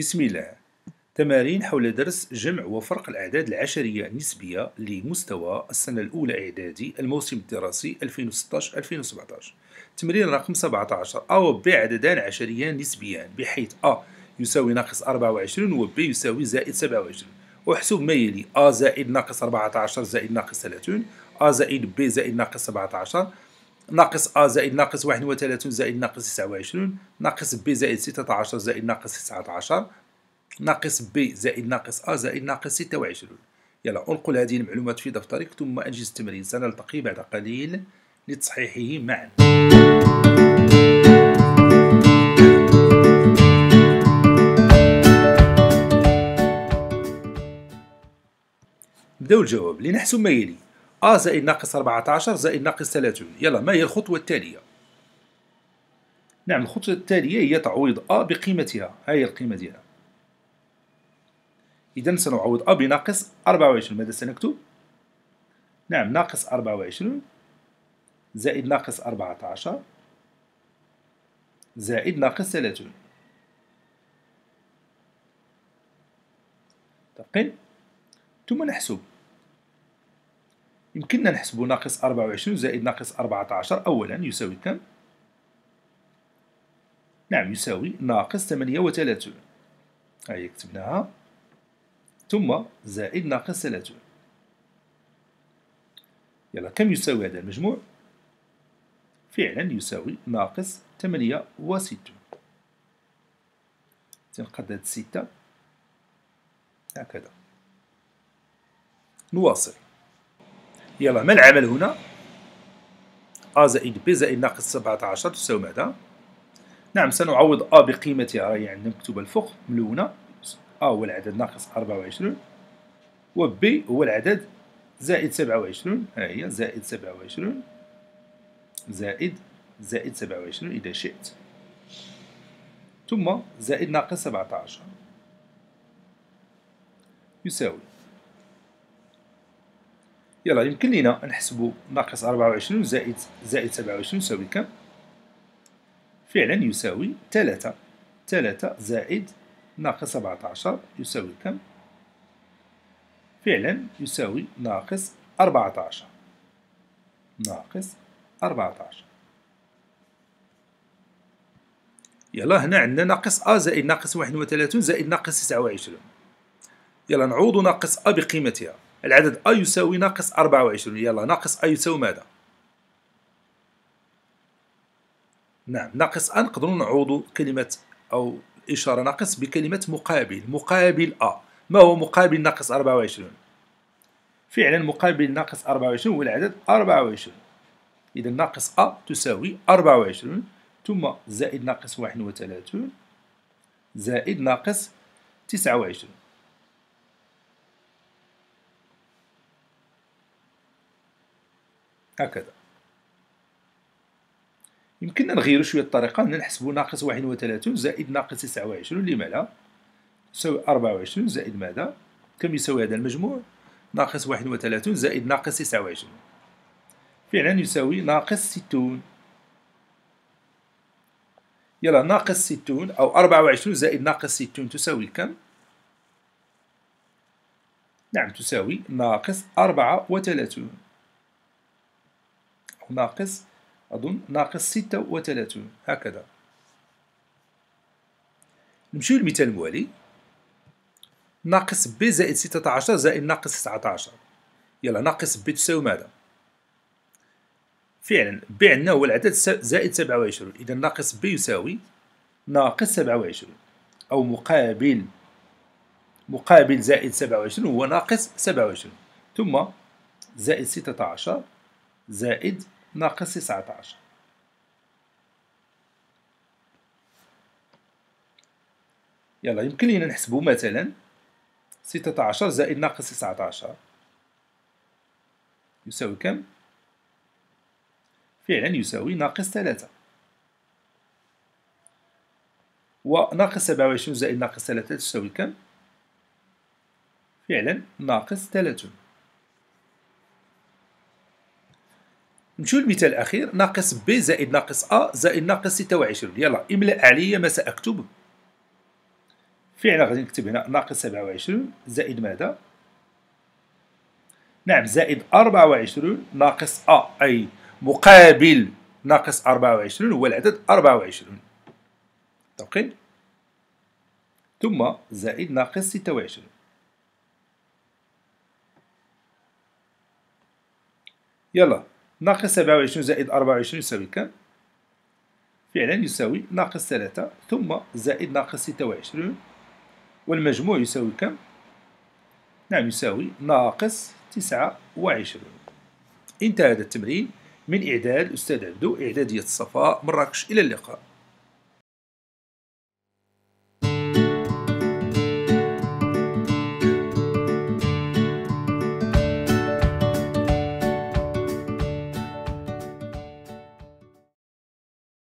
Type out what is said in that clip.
بسم الله تمارين حول درس جمع وفرق الأعداد العشرية النسبية لمستوى السنة الأولى إعدادي الموسم الدراسي 2016-2017 تمرين رقم 17 أو بعددان عشريان نسبيان بحيث أ يساوي ناقص 24 و B يساوي زائد 27 وحسب ما يلي أ زائد ناقص 14 زائد ناقص 30 أ زائد ب زائد ناقص 17 ناقص أ زائد ناقص واحد وثلاثون زائد ناقص تسعة وعشرون ناقص ب زائد ستة عشر زائد ناقص تسعة عشر ناقص ب زائد ناقص أ زائد ناقص ستة وعشرون يلا أنقل هذه المعلومات في دفترك ثم أنجز التمرين سنلتقي بعد قليل لتصحيحه معا نبداو الجواب لنحسب ما يلي أ آه، زائد ناقص 14 زائد ناقص 30 يلا ما هي الخطوة التالية نعم الخطوة التالية هي تعويض أ بقيمتها ها هي القيمة ديالها إذا سنعوض أ بناقص 24 ماذا سنكتب نعم ناقص 24 زائد ناقص 14 زائد ناقص 30 متفقين ثم نحسب يمكننا نحسب ناقص 24 زائد ناقص 14 أولا يساوي كم؟ نعم يساوي ناقص 38 هاي كتبناها ثم زائد ناقص 30 يلا كم يساوي هذا المجموع؟ فعلا يساوي ناقص 68 تنقد هاد 6 هكذا نواصل يلا ما العمل هنا أ زائد ب زائد ناقص 17 تساوي ماذا نعم سنعوض أ بقيمتها راهي يعني عندنا مكتوبة الفوق ملونة أ هو العدد ناقص 24 و ب هو العدد زائد 27 ها هي زائد 27 زائد زائد 27 إذا شئت ثم زائد ناقص 17 يساوي يلا يمكن لينا نحسبوا ناقص 24 زائد زائد 27 يساوي كم فعلا يساوي 3 3 زائد ناقص 17 يساوي كم فعلا يساوي ناقص 14 ناقص 14 يلا هنا عندنا ناقص أ زائد ناقص 31 زائد ناقص 29 يلا نعوض ناقص أ بقيمتها العدد أ يساوي ناقص 24 يلا ناقص أ يساوي ماذا نعم ناقص أ نقدروا نعوضوا كلمة أو الإشارة ناقص بكلمة مقابل مقابل أ ما هو مقابل ناقص 24 فعلا مقابل ناقص 24 هو العدد 24 إذا ناقص أ تساوي 24 ثم زائد ناقص 31 زائد ناقص 29 هكذا يمكننا نغيرو شويه الطريقه هنا نحسبو ناقص واحد وثلاثون زائد ناقص تسعة وعشرون اللي مالها تساوي أربعة وعشرين زائد ماذا كم يساوي هذا المجموع ناقص واحد وثلاثون زائد ناقص تسعة وعشرون فعلا يساوي ناقص ستون يلا ناقص ستون أو أربعة وعشرون زائد ناقص ستون تساوي كم نعم تساوي ناقص أربعة وثلاثون ناقص أظن ناقص ستة وثلاثون هكذا نمشي للمثال الموالي ناقص ب زائد ستة عشر زائد ناقص تسعة عشر يلا ناقص ب تساوي ماذا فعلا ب عندنا هو العدد زائد سبعة وعشرون إذا ناقص ب يساوي ناقص سبعة وعشرون أو مقابل مقابل زائد سبعة وعشرون هو ناقص سبعة وعشرون ثم زائد ستة عشر زائد ناقص 19 يلا يمكن لينا نحسبو مثلا 16 زائد ناقص 19 يساوي كم؟ فعلا يساوي ناقص ثلاثة وناقص سبعة وعشرون زائد ناقص ثلاثة تساوي كم؟ فعلا ناقص ثلاثون نمشيو للمثال الاخير ناقص ب زائد ناقص ا زائد ناقص 26 يلا املا عليا ما ساكتب فعلا غادي نكتب هنا ناقص 27 زائد ماذا نعم زائد 24 ناقص ا اي مقابل ناقص 24 هو العدد 24 متفقين ثم زائد ناقص 26 يلا ناقص 27 زائد 24 يساوي كم فعلا يساوي ناقص 3 ثم زائد ناقص 26 والمجموع يساوي كم نعم يساوي ناقص 29 انتهى هذا التمرين من إعداد أستاذ عبدو إعدادية الصفاء مراكش إلى اللقاء